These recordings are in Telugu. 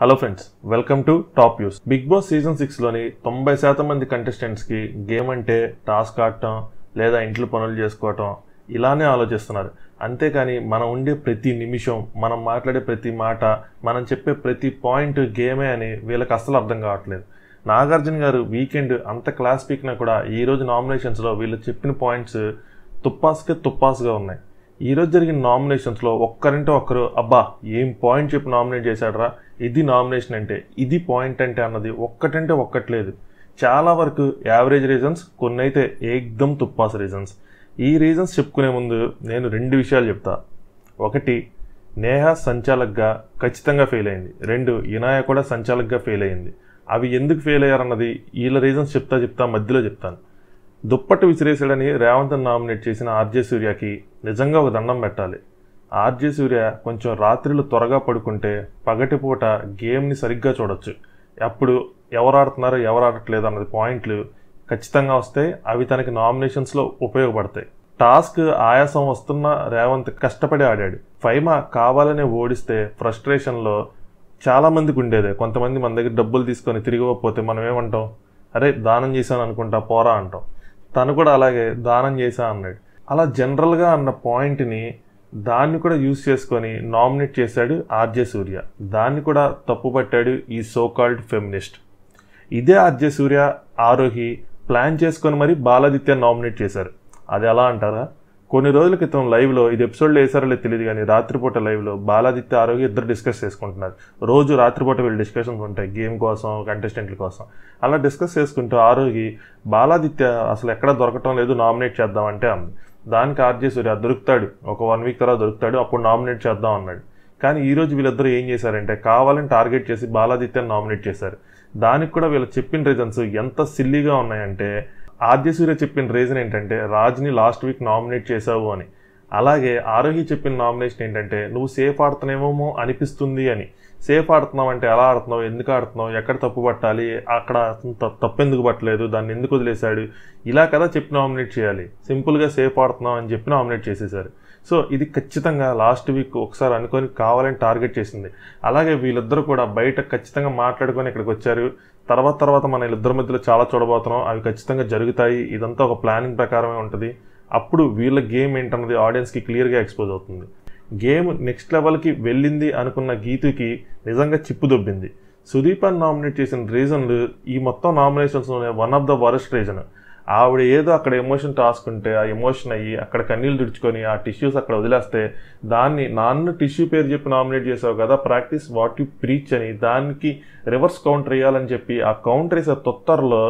hello friends welcome to top news Bigg Boss season సిక్స్లోని తొంభై శాతం మంది కంటెస్టెంట్స్కి గేమ్ అంటే టాస్క్ ఆడటం లేదా ఇంట్లో పనులు చేసుకోవటం ఇలానే ఆలోచిస్తున్నారు అంతేకాని మనం ఉండే ప్రతి నిమిషం మనం మాట్లాడే ప్రతి మాట మనం చెప్పే ప్రతి పాయింట్ గేమే అని వీళ్ళకి అస్సలు అర్థం కావట్లేదు నాగార్జున గారు వీకెండ్ అంత క్లాస్ పీక్నా కూడా ఈరోజు నామినేషన్స్లో వీళ్ళు చెప్పిన పాయింట్స్ తుప్పాస్కే తుప్పాస్గా ఉన్నాయి ఈరోజు జరిగిన నామినేషన్స్లో ఒక్కరంటే ఒక్కరు అబ్బా ఏం పాయింట్ చెప్పి నామినేట్ చేశాడరా ఇది నామినేషన్ అంటే ఇది పాయింట్ అంటే అన్నది ఒక్కటంటే ఒక్కట్లేదు చాలా వరకు యావరేజ్ రీజన్స్ కొన్ని అయితే ఏకదం తుప్పాస్ రీజన్స్ ఈ రీజన్స్ చెప్పుకునే ముందు నేను రెండు విషయాలు చెప్తా ఒకటి నేహ సంచాలక్గా ఖచ్చితంగా ఫెయిల్ అయింది రెండు ఇనాయ కూడా సంచాలక్గా ఫెయిల్ అయింది అవి ఎందుకు ఫెయిల్ అయ్యారన్నది వీళ్ళ రీజన్స్ చెప్తా చెప్తా మధ్యలో చెప్తాను దుప్పట్టు విసిరేసాడని రేవంత్ నామినేట్ చేసిన ఆర్జే సూర్యకి నిజంగా ఒక దండం పెట్టాలి ఆర్జే సూర్య కొంచెం రాత్రిలు త్వరగా పడుకుంటే పగటిపూట గేమ్ని సరిగ్గా చూడొచ్చు అప్పుడు ఎవరు ఆడుతున్నారు ఎవరు ఆడట్లేదు అన్నది పాయింట్లు ఖచ్చితంగా వస్తే అవి తనకి నామినేషన్స్లో ఉపయోగపడతాయి టాస్క్ ఆయాసం వస్తున్న రేవంత్ కష్టపడి ఆడాడు ఫైమా కావాలని ఓడిస్తే ఫ్రస్ట్రేషన్లో చాలామందికి ఉండేదే కొంతమంది మన దగ్గర డబ్బులు తీసుకొని తిరిగిపోతే మనం ఏమంటాం అరే దానం చేశాను అనుకుంటా పోరా అంటాం తను కూడా అలాగే దానం చేసా అన్నాడు అలా జనరల్గా అన్న పాయింట్ని దాన్ని కూడా యూజ్ చేసుకొని నామినేట్ చేశాడు ఆర్జే సూర్య దాన్ని కూడా తప్పుపట్టాడు ఈ సోకాల్డ్ ఫెమినిస్ట్ ఇదే ఆర్జే సూర్య ఆరోహి ప్లాన్ చేసుకొని మరి బాలాదిత్య నామినేట్ చేశారు అది ఎలా అంటారా కొన్ని రోజుల క్రితం లైవ్లో ఇది ఎపిసోడ్లో వేసారో లేదు తెలియదు కానీ రాత్రిపూట లైవ్లో బాలాదిత్య ఆరోగ్య ఇద్దరు డిస్కస్ చేసుకుంటున్నారు రోజు రాత్రిపూట వీళ్ళు డిస్కషన్స్ ఉంటాయి గేమ్ కోసం కంటెస్టెంట్ల కోసం అలా డిస్కస్ చేసుకుంటూ ఆరోగి బాలాదిత్య అసలు ఎక్కడ దొరకటం లేదు నామినేట్ అంటే అంది దానికి ఆర్జే సూర్య దొరుకుతాడు ఒక వన్ వీక్ తర్వాత దొరుకుతాడు అప్పుడు నామినేట్ చేద్దాం అన్నాడు కానీ ఈరోజు వీళ్ళిద్దరూ ఏం చేశారంటే కావాలని టార్గెట్ చేసి బాలాదిత్యని నామినేట్ చేశారు దానికి కూడా వీళ్ళు చెప్పిన రీజన్స్ ఎంత సిల్లీగా ఉన్నాయంటే ఆద్యసూర్య చెప్పిన రీజన్ ఏంటంటే రాజ్ని లాస్ట్ వీక్ నామినేట్ చేశావు అని అలాగే ఆరోహి చెప్పిన నామినేషన్ ఏంటంటే నువ్వు సేఫ్ ఆడుతున్నావేమో అనిపిస్తుంది అని సేఫ్ ఆడుతున్నావు అంటే ఎలా ఆడుతున్నావు ఎందుకు ఆడుతున్నావు ఎక్కడ తప్పు పట్టాలి అక్కడ తప్పు ఎందుకు పట్టలేదు దాన్ని ఎందుకు వదిలేశాడు ఇలా కదా చెప్పి నామినేట్ చేయాలి సింపుల్గా సేఫ్ ఆడుతున్నావు అని చెప్పి నామినేట్ చేసేసారు సో ఇది ఖచ్చితంగా లాస్ట్ వీక్ ఒకసారి అనుకొని కావాలని టార్గెట్ చేసింది అలాగే వీళ్ళిద్దరూ కూడా బయట ఖచ్చితంగా మాట్లాడుకొని ఇక్కడికి వచ్చారు తర్వాత తర్వాత మన ఇద్దరి మధ్యలో చాలా చూడబోతున్నాం అవి ఖచ్చితంగా జరుగుతాయి ఇదంతా ఒక ప్లానింగ్ ప్రకారమే ఉంటుంది అప్పుడు వీళ్ళ గేమ్ ఏంటన్నది ఆడియన్స్కి క్లియర్గా ఎక్స్పోజ్ అవుతుంది గేమ్ నెక్స్ట్ లెవెల్కి వెళ్ళింది అనుకున్న గీతుకి నిజంగా చిప్పు దొబ్బింది సుదీపాన్ని నామినేట్ చేసిన రీజన్లు ఈ మొత్తం నామినేషన్స్లోనే one of the worst reason ఆవిడ ఏదో అక్కడ ఎమోషన్ రాసుకుంటే ఆ ఎమోషన్ అయ్యి అక్కడ కన్నీళ్ళు తుడుచుకొని ఆ టిష్యూస్ అక్కడ వదిలేస్తే దాన్ని నాన్న టిష్యూ పేరు చెప్పి నామినేట్ చేసావు కదా ప్రాక్టీస్ వాట్ యు ప్రీచ్ అని దానికి రివర్స్ కౌంటర్ వేయాలని చెప్పి ఆ కౌంటర్ వేసే తొత్తరలో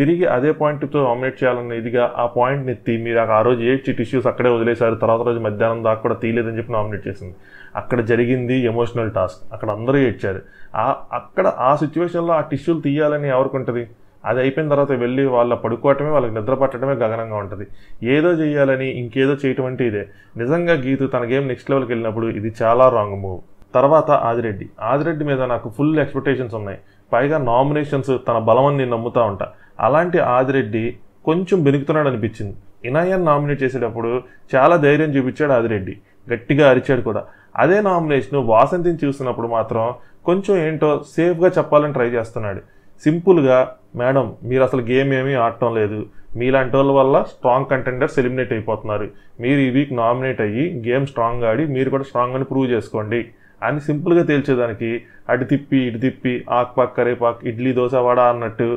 తిరిగి అదే పాయింట్తో నామినేట్ చేయాలన్న ఇదిగా ఆ పాయింట్ నెత్తి మీరు ఆ రోజు ఏడ్చి టిష్యూస్ అక్కడే వదిలేశారు తర్వాత రోజు మధ్యాహ్నం దాకా కూడా తీయలేదని చెప్పి నామినేట్ చేసింది అక్కడ జరిగింది ఎమోషనల్ టాస్క్ అక్కడ అందరూ ఏడ్చారు ఆ అక్కడ ఆ సిచ్యువేషన్లో ఆ టిష్యూలు తీయాలని ఎవరికి ఉంటుంది అది అయిపోయిన తర్వాత వెళ్ళి వాళ్ళ పడుకోవటమే వాళ్ళకి నిద్ర పట్టడమే గగనంగా ఉంటుంది ఏదో చేయాలని ఇంకేదో చేయటం అంటే ఇదే నిజంగా గీతు తన గేమ్ నెక్స్ట్ లెవెల్కి వెళ్ళినప్పుడు ఇది చాలా రాంగ్ మూవ్ తర్వాత ఆదిరెడ్డి ఆదిరెడ్డి మీద నాకు ఫుల్ ఎక్స్పెక్టేషన్స్ ఉన్నాయి పైగా నామినేషన్స్ తన బలమని నేను నమ్ముతా ఉంటా అలాంటి ఆదిరెడ్డి కొంచెం బెనుకుతున్నాడు అనిపించింది ఇనాయన్ నామినేట్ చేసేటప్పుడు చాలా ధైర్యం చూపించాడు ఆదిరెడ్డి గట్టిగా అరిచాడు కూడా అదే నామినేషన్ వాసంతిని చూసినప్పుడు మాత్రం కొంచెం ఏంటో సేఫ్గా చెప్పాలని ట్రై చేస్తున్నాడు సింపుల్గా మేడం మీరు అసలు గేమ్ ఏమీ ఆడటం లేదు మీలాంటి వాళ్ళ వల్ల స్ట్రాంగ్ కంటెండర్స్ ఎలిమినేట్ అయిపోతున్నారు మీరు ఈ వీక్ నామినేట్ అయ్యి గేమ్ స్ట్రాంగ్ ఆడి మీరు కూడా స్ట్రాంగ్ అని ప్రూవ్ చేసుకోండి అని సింపుల్గా తేల్చేదానికి అటు తిప్పి ఇటు తిప్పి ఆక్ పాక్ కరేపాక్ ఇడ్లీ దోశ వడ అన్నట్టు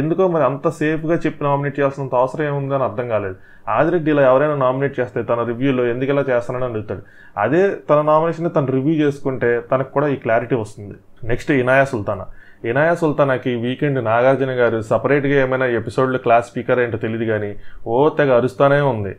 ఎందుకో మరి అంత సేఫ్గా చెప్పి నామినేట్ చేయాల్సినంత అవసరం ఏముంది అని అర్థం కాలేదు ఆదిరెడ్డి ఇలా ఎవరైనా నామినేట్ చేస్తే తన రివ్యూలో ఎందుకు ఇలా చేస్తానని అడుగుతాడు అదే తన నామినేషన్ తను రివ్యూ చేసుకుంటే తనకు కూడా ఈ క్లారిటీ వస్తుంది నెక్స్ట్ ఇనాయా సుల్తానా ఇనాయా సుల్తానాకి వీకెండ్ నాగార్జున గారు సపరేట్గా ఏమైనా ఎపిసోడ్లు క్లాస్ స్పీకర్ ఏంటో తెలియదు కానీ ఓ తెగ అరుస్తానే ఉంది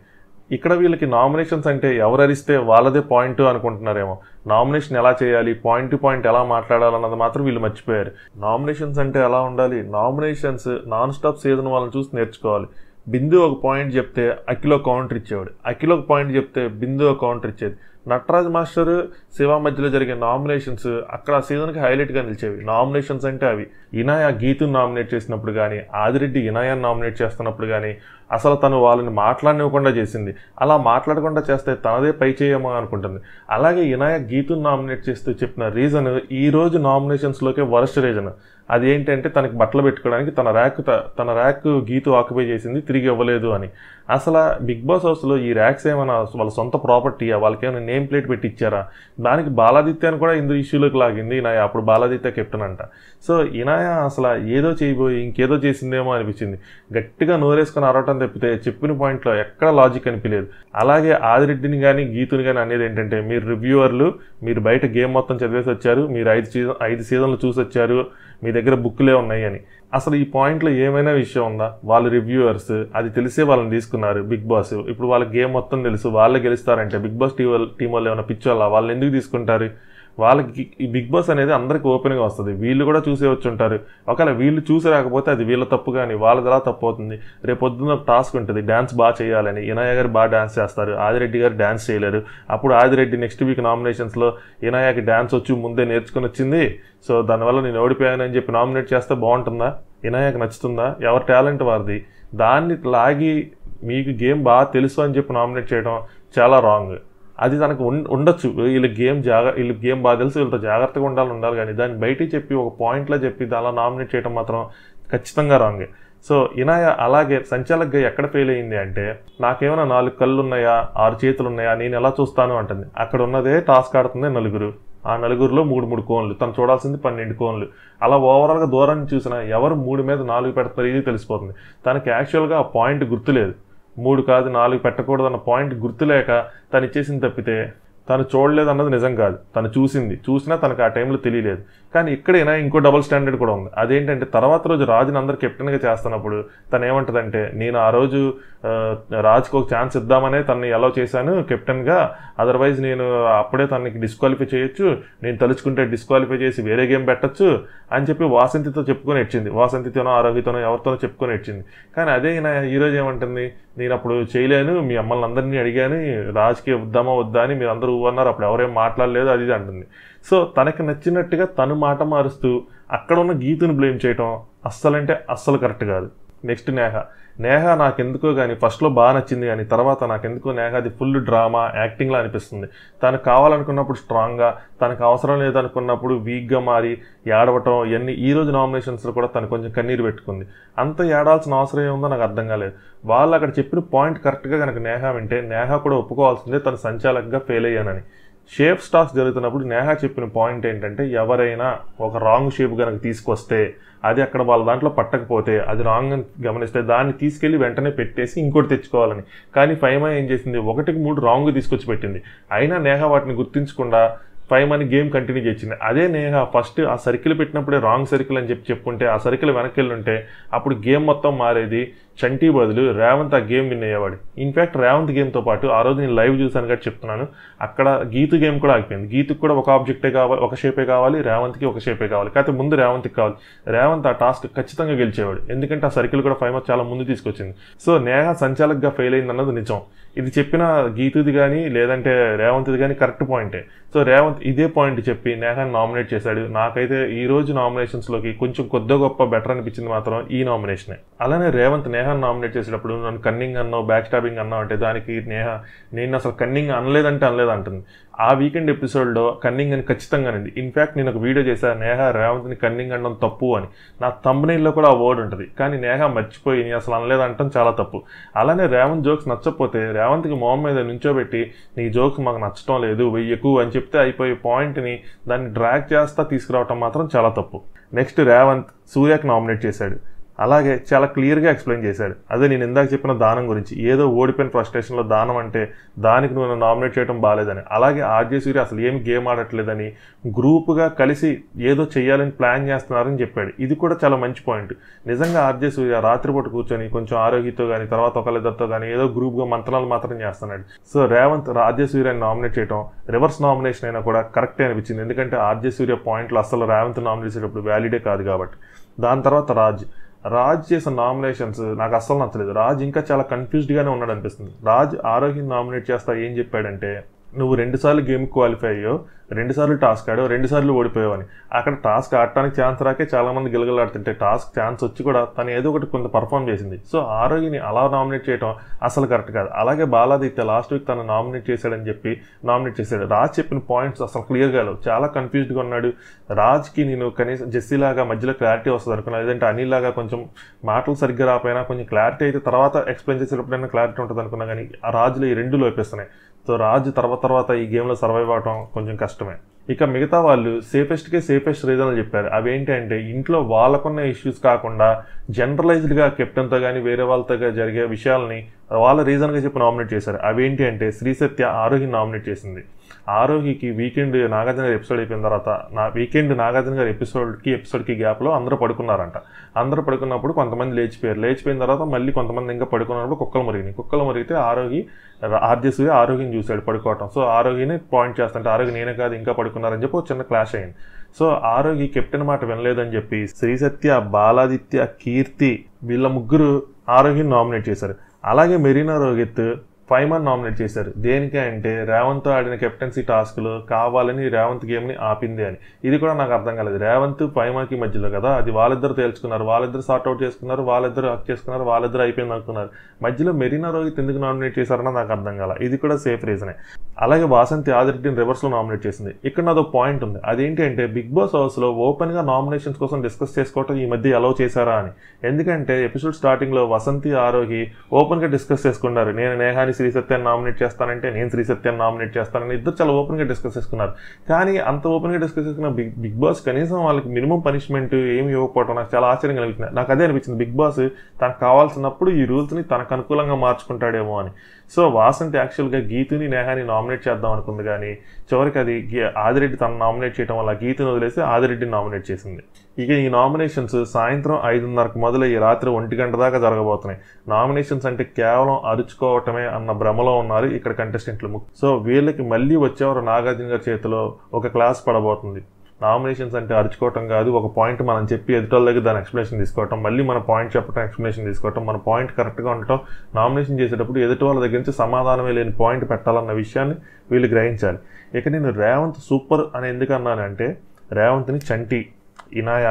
ఇక్కడ వీళ్ళకి నామినేషన్స్ అంటే ఎవరు అరిస్తే వాళ్ళదే పాయింట్ అనుకుంటున్నారేమో నామినేషన్ ఎలా చేయాలి పాయింట్ టు పాయింట్ ఎలా మాట్లాడాలన్నది మాత్రం వీళ్ళు మర్చిపోయారు నామినేషన్స్ అంటే ఎలా ఉండాలి నామినేషన్స్ నాన్ స్టాప్ సీజన్ వాళ్ళని చూసి నేర్చుకోవాలి బిందు ఒక పాయింట్ చెప్తే అఖిలో కౌంటర్ ఇచ్చేవాడు అఖిలో ఒక పాయింట్ చెప్తే బిందు ఒక కౌంటర్ ఇచ్చేది నటరాజ్ మాస్టర్ శివ మధ్యలో జరిగే నామినేషన్స్ అక్కడ సీజన్కి హైలైట్గా నిలిచేవి నామినేషన్స్ అంటే అవి ఇనాయ గీతుని నామినేట్ చేసినప్పుడు కానీ ఆదిరెడ్డి ఇనాయాన్ని నామినేట్ చేస్తున్నప్పుడు కానీ అసలు తను వాళ్ళని మాట్లాడనివ్వకుండా చేసింది అలా మాట్లాడకుండా చేస్తే తనదే పై చేయమో అనుకుంటుంది అలాగే ఇనాయ గీతుని నామినేట్ చేస్తూ చెప్పిన రీజన్ ఈరోజు నామినేషన్స్లోకే వరస్ట్ రీజన్ అది ఏంటంటే తనకి బట్టలు పెట్టుకోవడానికి తన ర్యాక్ తన ర్యాక్ గీతు ఆక్యుపై చేసింది తిరిగి ఇవ్వలేదు అని అసలు బిగ్ బాస్ హౌస్లో ఈ ర్యాక్స్ ఏమైనా వాళ్ళ సొంత ప్రాపర్టీయా వాళ్ళకి ఏమైనా నేమ్ ప్లేట్ పెట్టి ఇచ్చారా దానికి బాలాదిత్య అని కూడా ఇందు ఇష్యూలోకి లాగింది ఇనాయ అప్పుడు బాలాదిత్య కెప్టెన్ అంట సో ఇనాయ అసలు ఏదో చేయబోయి ఇంకేదో చేసిందేమో అనిపించింది గట్టిగా నోరేసుకొని అరవటం తప్పితే చెప్పిన పాయింట్లో ఎక్కడ లాజిక్ అనిపించలేదు అలాగే ఆదిరెడ్డిని కానీ గీతుని కానీ అనేది ఏంటంటే మీరు రివ్యూవర్లు మీరు బయట గేమ్ మొత్తం చదివేసి వచ్చారు మీరు ఐదు సీజన్ ఐదు సీజన్లు చూసి వచ్చారు మీ దగ్గర బుక్లే ఉన్నాయి అని అసలు ఈ పాయింట్లో ఏమైనా విషయం ఉందా వాళ్ళు రివ్యూవర్స్ అది తెలిసే వాళ్ళని తీసుకున్నారు బిగ్ బాస్ ఇప్పుడు వాళ్ళ గేమ్ మొత్తం తెలుసు వాళ్ళే గెలుస్తారంటే బిగ్ బాస్ టీవల్ టీం వాళ్ళు ఏమైనా వాళ్ళ వాళ్ళని ఎందుకు తీసుకుంటారు వాళ్ళకి ఈ బిగ్ బాస్ అనేది అందరికీ ఓపెన్గా వస్తుంది వీళ్ళు కూడా చూసే వచ్చి ఉంటారు ఒకవేళ వీళ్ళు చూసి రాకపోతే అది వీళ్ళ తప్పు కానీ వాళ్ళది ఎలా తప్పు అవుతుంది రేపొద్దున టాస్క్ ఉంటుంది డ్యాన్స్ బాగా చేయాలని ఇనాయ గారు బాగా డ్యాన్స్ చేస్తారు ఆదిరెడ్డి గారు డ్యాన్స్ చేయలేరు అప్పుడు ఆదిరెడ్డి నెక్స్ట్ వీక్ నామినేషన్స్లో ఇనాయకి డ్యాన్స్ వచ్చి ముందే నేర్చుకుని వచ్చింది సో దానివల్ల నేను ఓడిపోయానని చెప్పి నామినేట్ చేస్తే బాగుంటుందా వినాయక నచ్చుతుందా ఎవరి టాలెంట్ వారిది దాన్ని లాగి మీకు గేమ్ బాగా తెలుసు అని చెప్పి నామినేట్ చేయడం చాలా రాంగ్ అది తనకు ఉండొచ్చు వీళ్ళ గేమ్ జాగ వీళ్ళ గేమ్ బాగా తెలుసు వీళ్ళతో జాగ్రత్తగా ఉండాలని ఉండాలి కానీ దాన్ని బయట చెప్పి ఒక పాయింట్లో చెప్పి దానిలో నామినేట్ చేయడం మాత్రం ఖచ్చితంగా రాంగ్ సో ఇనాయ అలాగే సంచాలక్గా ఎక్కడ ఫెయిల్ అయింది అంటే నాకేమైనా నాలుగు కళ్ళు ఉన్నాయా ఆరు చేతులు ఉన్నాయా నేను ఎలా చూస్తాను అంటుంది అక్కడ ఉన్నదే టాస్క్ ఆడుతుంది నలుగురు ఆ నలుగురిలో మూడు మూడు కోన్లు తను చూడాల్సింది పన్నెండు కోన్లు అలా ఓవరాల్గా దూరాన్ని చూసిన ఎవరు మూడు మీద నాలుగు పెడతారు ఇది తెలిసిపోతుంది తనకి యాక్చువల్గా ఆ పాయింట్ గుర్తులేదు మూడు కాదు నాలుగు పెట్టకూడదు అన్న పాయింట్ గుర్తులేక తను ఇచ్చేసింది తప్పితే తను చూడలేదు అన్నది నిజం కాదు తను చూసింది చూసినా తనకు ఆ టైంలో తెలియలేదు కానీ ఇక్కడైనా ఇంకో డబుల్ స్టాండర్డ్ కూడా ఉంది అదేంటంటే తర్వాత రోజు రాజుని అందరు కెప్టెన్గా చేస్తున్నప్పుడు తను ఏమంటుందంటే నేను ఆ రోజు రాజ్కి ఒక ఛాన్స్ ఇద్దామనే తనని అలౌ చేశాను కెప్టెన్గా అదర్వైజ్ నేను అప్పుడే తనకి డిస్క్వాలిఫై చేయొచ్చు నేను తలుచుకుంటే డిస్క్వాలిఫై చేసి వేరే గేమ్ పెట్టచ్చు అని చెప్పి వాసంతితో చెప్పుకొని ఇచ్చింది వాసంతితోనో ఆరోగ్యతోనో ఎవరితోనో చెప్పుకొని ఇచ్చింది కానీ అదే నా ఈరోజు ఏమంటుంది నేను అప్పుడు చేయలేను మీ అమ్మల్ని అందరినీ అడిగాను రాజ్కి వద్దామా వద్దా అని మీరు అందరూ అన్నారు అప్పుడు ఎవరేం మాట్లాడలేదు అది అంటుంది సో తనకి నచ్చినట్టుగా తను మాట మారుస్తూ అక్కడ ఉన్న గీతుని బ్లేమ్ చేయటం అస్సలంటే అస్సలు కరెక్ట్ కాదు నెక్స్ట్ నేహ నేహ నాకెందుకో కానీ ఫస్ట్లో బాగా నచ్చింది కానీ తర్వాత నాకెందుకో నేహ అది ఫుల్ డ్రామా యాక్టింగ్లా అనిపిస్తుంది తనకు కావాలనుకున్నప్పుడు స్ట్రాంగ్గా తనకు అవసరం లేదనుకున్నప్పుడు వీక్గా మారి ఏడవటం ఇవన్నీ ఈ రోజు నామినేషన్స్లో కూడా తను కొంచెం కన్నీరు పెట్టుకుంది అంత ఏడాల్సిన అవసరం ఏముందో నాకు అర్థం కాలేదు వాళ్ళు అక్కడ చెప్పిన పాయింట్ కరెక్ట్గా కనుక నేహ వింటే నేహ కూడా ఒప్పుకోవాల్సిందే తను సంచాలకంగా ఫెయిల్ అయ్యానని షేప్ స్టాక్స్ జరుగుతున్నప్పుడు నేహా చెప్పిన పాయింట్ ఏంటంటే ఎవరైనా ఒక రాంగ్ షేప్ కనుక తీసుకొస్తే అది అక్కడ వాళ్ళ దాంట్లో పట్టకపోతే అది రాంగ్ అని గమనిస్తే దాన్ని తీసుకెళ్లి వెంటనే పెట్టేసి ఇంకోటి తెచ్చుకోవాలని కానీ ఫైమా ఏం చేసింది ఒకటికి మూడు రాంగ్ తీసుకొచ్చి పెట్టింది అయినా నేహా వాటిని గుర్తించకుండా ఫైవ్ అని గేమ్ కంటిన్యూ చేసింది అదే నేహ ఫస్ట్ ఆ సర్కిల్ పెట్టినప్పుడే రాంగ్ సర్కిల్ అని చెప్పి చెప్పుకుంటే ఆ సర్కిల్ వెనక్కి ఉంటే అప్పుడు గేమ్ మొత్తం మారేది చంటీ బదులు రేవంత్ ఆ గేమ్ విన్ అయ్యేవాడు ఇన్ఫ్యాక్ట్ రేవంత్ గేమ్తో పాటు ఆ రోజు నేను లైవ్ చూశాను కాబట్టి చెప్తున్నాను అక్కడ గీతు గేమ్ కూడా ఆగిపోయింది గీతుకు కూడా ఒక ఆబ్జెక్టే కావాలి ఒక షేపే కావాలి రేవంత్కి ఒక షేపే కావాలి కాకపోతే ముందు రేవంత్కి కావాలి రేవంత్ ఆ టాస్క్ ఖచ్చితంగా గెలిచేవాడు ఎందుకంటే ఆ సర్కిల్ కూడా ఫైమస్ చాలా ముందు తీసుకొచ్చింది సో నేహ సంచాలకగా ఫెయిల్ అయింది అన్నది నిజం ఇది చెప్పిన గీతుది కానీ లేదంటే రేవంత్ది కానీ కరెక్ట్ పాయింటే సో రేవంత్ ఇదే పాయింట్ చెప్పి నేహాన్ని నామినేట్ చేశాడు నాకైతే ఈ రోజు నామినేషన్స్లోకి కొంచెం కొద్ది గొప్ప బెటర్ అనిపించింది మాత్రం ఈ నామినేషనే అలానే రేవంత్ నేహాన్ని నామినేట్ చేసేటప్పుడు నన్ను కన్నింగ్ అన్నావు బ్యాక్ స్టాబింగ్ అన్నావు అంటే దానికి నేహ నేను అసలు కన్నింగ్ అనలేదంటే అనలేదు అంటుంది ఆ వీకెండ్ ఎపిసోడ్లో కన్నింగ్ అని ఖచ్చితంగా ఖచ్చితంగానండి ఇన్ఫ్యాక్ట్ నేను ఒక వీడియో చేశాను నేహ రేవంత్ని కన్నింగ్ అనడం తప్పు అని నా తమ్మునీల్లో కూడా ఆ వర్డ్ ఉంటుంది కానీ నేహ మర్చిపోయి నేను అసలు అనలేదు అనటం చాలా తప్పు అలానే రేవంత్ జోక్స్ నచ్చకపోతే రేవంత్కి మొహం మీద నుంచోబెట్టి నీ జోక్స్ మాకు నచ్చడం లేదు వెయ్యి ఎక్కువ అని చెప్తే అయిపోయే పాయింట్ని దాన్ని డ్రాగ్ చేస్తా తీసుకురావటం మాత్రం చాలా తప్పు నెక్స్ట్ రేవంత్ సూర్యకు నామినేట్ చేశాడు అలాగే చాలా క్లియర్గా ఎక్స్ప్లెయిన్ చేశాడు అదే నేను ఇందాక చెప్పిన దానం గురించి ఏదో ఓడిపోయిన ఫ్రస్ట్రేషన్లో దానం అంటే దానికి నువ్వు నామినేట్ చేయడం బాగాలేదని అలాగే ఆర్జే సూర్య అసలు ఏం గేమ్ ఆడట్లేదని గ్రూపుగా కలిసి ఏదో చేయాలని ప్లాన్ చేస్తున్నారని చెప్పాడు ఇది కూడా చాలా మంచి పాయింట్ నిజంగా ఆర్జే సూర్య రాత్రిపూట కూర్చొని కొంచెం ఆరోగ్యతో కానీ తర్వాత ఒకళ్ళిద్దరితో కానీ ఏదో గ్రూప్గా మంత్రాలు మాత్రం చేస్తున్నాడు సో రేవంత్ ఆర్జే సూర్యని నామినేట్ చేయడం రివర్స్ నామినేషన్ అయినా కూడా కరెక్టే అనిపించింది ఎందుకంటే ఆర్జే సూర్య పాయింట్లు అసలు రేవంత్ నామినేట్ చేసేటప్పుడు వ్యాలిడే కాదు కాబట్టి దాని తర్వాత రాజ్ రాజ్ చేసిన నామినేషన్స్ నాకు అస్సలు నచ్చలేదు రాజ్ ఇంకా చాలా కన్ఫ్యూజ్డ్గానే ఉన్నాడు అనిపిస్తుంది రాజ్ ఆరోగ్యం నామినేట్ చేస్తా ఏం చెప్పాడంటే నువ్వు రెండుసార్లు గేమ్ క్వాలిఫై అయ్యావు రెండుసార్లు టాస్క్ ఆడావు రెండుసార్లు ఓడిపోయావు అని అక్కడ టాస్క్ ఆడటానికి ఛాన్స్ రాకే చాలామంది గిలగలాడుతుంటే టాస్క్ ఛాన్స్ వచ్చి కూడా తను ఏదో ఒకటి కొంత పర్ఫామ్ చేసింది సో ఆరోగ్యని అలా నామినేట్ చేయడం అసలు కరెక్ట్ కాదు అలాగే బాలాదిత్య లాస్ట్ వీక్ తను నామినేట్ చేశాడని చెప్పి నామినేట్ చేశాడు రాజ్ చెప్పిన పాయింట్స్ అసలు క్లియర్ కాదు చాలా కన్ఫ్యూజ్డ్గా ఉన్నాడు రాజ్కి నేను కనీసం జెస్సీలాగా మధ్యలో క్లారిటీ వస్తుంది అనుకున్నాను లేదంటే అనిల్ లాగా కొంచెం మాటలు సరిగ్గా రాపోయినా కొంచెం క్లారిటీ అయితే తర్వాత ఎక్స్ప్లెయిన్ చేసేటప్పుడైనా క్లారిటీ ఉంటుంది అనుకున్నా కానీ ఆ రాజులు ఈ రెండు లోపిస్తున్నాయి సో రాజ్ తర్వాత తర్వాత ఈ గేమ్లో సర్వైవ్ అవటం కొంచెం కష్టమే ఇక మిగతా వాళ్ళు సేఫెస్ట్కే సేఫెస్ట్ రీజన్లు చెప్పారు అంటే ఇంట్లో వాళ్ళకున్న ఇష్యూస్ కాకుండా జనరలైజ్డ్గా కెప్టెన్తో కానీ వేరే వాళ్ళతో జరిగే విషయాల్ని వాళ్ళ రీజన్గా చెప్పి నామినేట్ చేశారు అవేంటి అంటే శ్రీ సత్య ఆరోగ్యం నామినేట్ చేసింది ఆరోగ్యకి వీకెండ్ నాగార్జున గారి ఎపిసోడ్ అయిపోయిన తర్వాత నా వీకెండ్ నాగార్జున గారి ఎపిసోడ్కి ఎపిసోడ్కి గ్యాప్లో అందరూ పడుకున్నారంట అందరూ పడుకున్నప్పుడు కొంతమంది లేచిపోయారు లేచిపోయిన తర్వాత మళ్ళీ కొంతమంది ఇంకా పడుకున్నప్పుడు కుక్కలు మురిగినాయి కుక్కలు మురిగితే ఆరోగ్య ఆర్జెస్గా ఆరోగ్యం చూశాడు పడుకోవటం సో ఆరోగ్యని పాయింట్ అంటే ఆరోగ్య నేనే కాదు ఇంకా పడుకున్నారని చెప్పి చిన్న క్లాష్ అయింది సో ఆరోగ్య కెప్టెన్ మాట వినలేదని చెప్పి శ్రీ సత్య బాలాదిత్య కీర్తి వీళ్ళ ముగ్గురు ఆరోగ్యం నామినేట్ చేశారు అలాగే మెరీనా రోహిత్ ఫైమర్ నామినేట్ చేశారు దేనికి అంటే రేవంత్ ఆడిన కెప్టెన్సీ టాస్క్లు కావాలని రేవంత్ గేమ్ని ఆపింది అని ఇది కూడా నాకు అర్థం కాలేదు రేవంత్ ఫైమాకి మధ్యలో కదా అది వాళ్ళిద్దరు తేల్చుకున్నారు వాళ్ళిద్దరు సార్ట్అవుట్ చేసుకున్నారు వాళ్ళిద్దరు హక్ చేసుకున్నారు వాళ్ళిద్దరు అయిపోయింది అనుకున్నారు మధ్యలో మెరీనా రోహిత్ ఎందుకు నామినేట్ చేశారన్నా నాకు అర్థం కాల ఇది కూడా సేఫ్ రీజనే అలాగే వాసంతి ఆదిరెడ్డిని రివర్స్లో నామినేట్ చేసింది ఇక్కడ నాదో పాయింట్ ఉంది అదేంటి అంటే బిగ్ బాస్ హౌస్లో ఓపెన్గా నామినేషన్స్ కోసం డిస్కస్ చేసుకోవటం ఈ మధ్య అలౌ చేశారా అని ఎందుకంటే ఎపిసోడ్ స్టార్టింగ్లో వసంతి ఆరోహి ఓపెన్గా డిస్కస్ చేసుకున్నారు నేను నేహాని శ్రీ సత్యాన్ని నామినేట్ చేస్తానంటే నేను శ్రీ సత్యాన్ని నామినేట్ చేస్తానని ఇద్దరు చాలా ఓపెన్గా డిస్కస్ చేసుకున్నారు కానీ అంత ఓపెన్గా డిస్కస్ చేసుకున్న బిగ్ బిగ్ బాస్ కనీసం వాళ్ళకి మినిమం పనిష్మెంట్ ఏమి ఇవ్వకపోవడం నాకు చాలా ఆశ్చర్యం కలిగింది నాకు అదే అనిపించింది బిగ్ బాస్ తనకు కావాల్సినప్పుడు ఈ రూల్స్ని తనకు అనుకూలంగా మార్చుకుంటాడేమో అని సో వాసంతి యాక్చువల్గా గీతుని నేహాని నామినేట్ చేద్దాం అనుకుంది కానీ చివరికి అది ఆదిరెడ్డి తను నామినేట్ చేయడం వల్ల గీతుని వదిలేసి ఆదిరెడ్డిని నామినేట్ చేసింది ఇక ఈ నామినేషన్స్ సాయంత్రం ఐదున్నరకు మొదలయ్యి రాత్రి ఒంటి గంట దాకా జరగబోతున్నాయి నామినేషన్స్ అంటే కేవలం అరుచుకోవటమే అన్న భ్రమలో ఉన్నారు ఇక్కడ కంటెస్టెంట్లు సో వీళ్ళకి మళ్ళీ వచ్చేవారు నాగార్జున గారి చేతిలో ఒక క్లాస్ పడబోతుంది నామినేషన్స్ అంటే అరుచుకోవటం కాదు ఒక పాయింట్ మనం చెప్పి దగ్గర దాని ఎక్స్ప్లెనేషన్ తీసుకోవటం మళ్ళీ మన పాయింట్ చెప్పడం ఎక్స్ప్లెనేషన్ తీసుకోవటం మన పాయింట్ కరెక్ట్గా ఉండటం నామినేషన్ చేసేటప్పుడు ఎదుటి వాళ్ళ దగ్గర నుంచి సమాధానమే లేని పాయింట్ పెట్టాలన్న విషయాన్ని వీళ్ళు గ్రహించాలి ఇక నేను రేవంత్ సూపర్ అని ఎందుకు అన్నానంటే రేవంత్ని చంటి ఇనాయ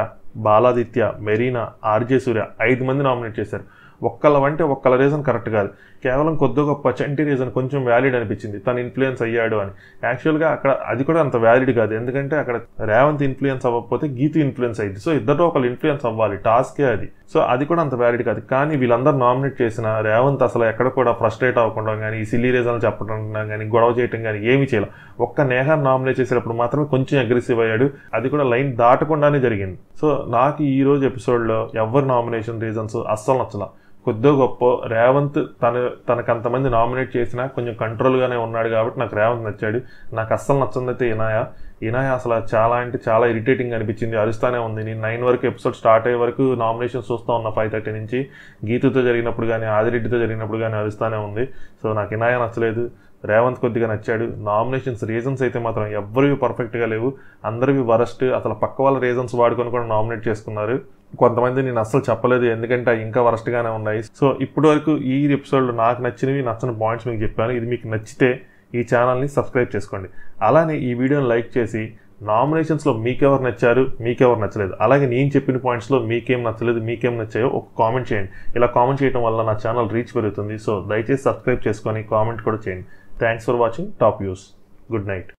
బాలాదిత్య మెరీనా ఆర్జే సూర్య ఐదు మంది నామినేట్ చేశారు ఒక్కళ్ళ అంటే ఒక్కళ్ళ రీజన్ కరెక్ట్ కాదు కేవలం కొద్ది గొప్ప చంటి రీజన్ కొంచెం వ్యాలిడ్ అనిపించింది తను ఇన్ఫ్లుయెన్స్ అయ్యాడు అని యాక్చువల్గా అక్కడ అది కూడా అంత వ్యాలిడ్ కాదు ఎందుకంటే అక్కడ రేవంత్ ఇన్ఫ్లుయెన్స్ అవ్వకపోతే గీత ఇన్ఫ్లుయెన్స్ అయింది సో ఇద్దరు ఒకళ్ళు ఇన్ఫ్లుయెన్స్ అవ్వాలి టాస్కే అది సో అది కూడా అంత వ్యాలిడ్ కాదు కానీ వీళ్ళందరూ నామినేట్ చేసిన రేవంత్ అసలు ఎక్కడ కూడా ఫ్రస్ట్రేట్ అవ్వకుండా కానీ ఈ సిల్లీ రీజన్లు చెప్పడం కానీ గొడవ చేయడం కానీ ఏమీ చేయలేదు ఒక్క నేహాన్ని నామినేట్ చేసేటప్పుడు మాత్రమే కొంచెం అగ్రెసివ్ అయ్యాడు అది కూడా లైన్ దాటకుండానే జరిగింది సో నాకు ఈ రోజు ఎపిసోడ్లో ఎవరి నామినేషన్ రీజన్స్ అస్సలు నచ్చలా కొద్దో గొప్ప రేవంత్ తన తనకంతమంది నామినేట్ చేసినా కొంచెం కంట్రోల్గానే ఉన్నాడు కాబట్టి నాకు రేవంత్ నచ్చాడు నాకు అస్సలు నచ్చిందైతే ఇనాయ ఇనాయ అసలు చాలా అంటే చాలా ఇరిటేటింగ్ అనిపించింది అరుస్తానే ఉంది నేను నైన్ వరకు ఎపిసోడ్ స్టార్ట్ అయ్యే వరకు నామినేషన్ చూస్తూ ఉన్న ఫైవ్ థర్టీ నుంచి గీతుతో జరిగినప్పుడు కానీ ఆదిరెడ్డితో జరిగినప్పుడు కానీ అరుస్తానే ఉంది సో నాకు ఇనాయ నచ్చలేదు రేవంత్ కొద్దిగా నచ్చాడు నామినేషన్స్ రీజన్స్ అయితే మాత్రం ఎవరివి పర్ఫెక్ట్గా లేవు అందరివి వరస్ట్ అసలు పక్క వాళ్ళ రీజన్స్ వాడుకొని కూడా నామినేట్ చేసుకున్నారు కొంతమంది నేను అస్సలు చెప్పలేదు ఎందుకంటే ఇంకా వరస్ట్గానే ఉన్నాయి సో ఇప్పటి వరకు ఈ ఎపిసోడ్లో నాకు నచ్చినవి నచ్చని పాయింట్స్ మీకు చెప్పాను ఇది మీకు నచ్చితే ఈ ఛానల్ని సబ్స్క్రైబ్ చేసుకోండి అలానే ఈ వీడియోని లైక్ చేసి నామినేషన్స్లో మీకెవరు నచ్చారు మీకెవరు నచ్చలేదు అలాగే నేను చెప్పిన పాయింట్స్లో మీకేం నచ్చలేదు మీకేం నచ్చాయో ఒక కామెంట్ చేయండి ఇలా కామెంట్ చేయడం వల్ల నా ఛానల్ రీచ్ పెరుగుతుంది సో దయచేసి సబ్స్క్రైబ్ చేసుకొని కామెంట్ కూడా చేయండి thanks for watching top news good night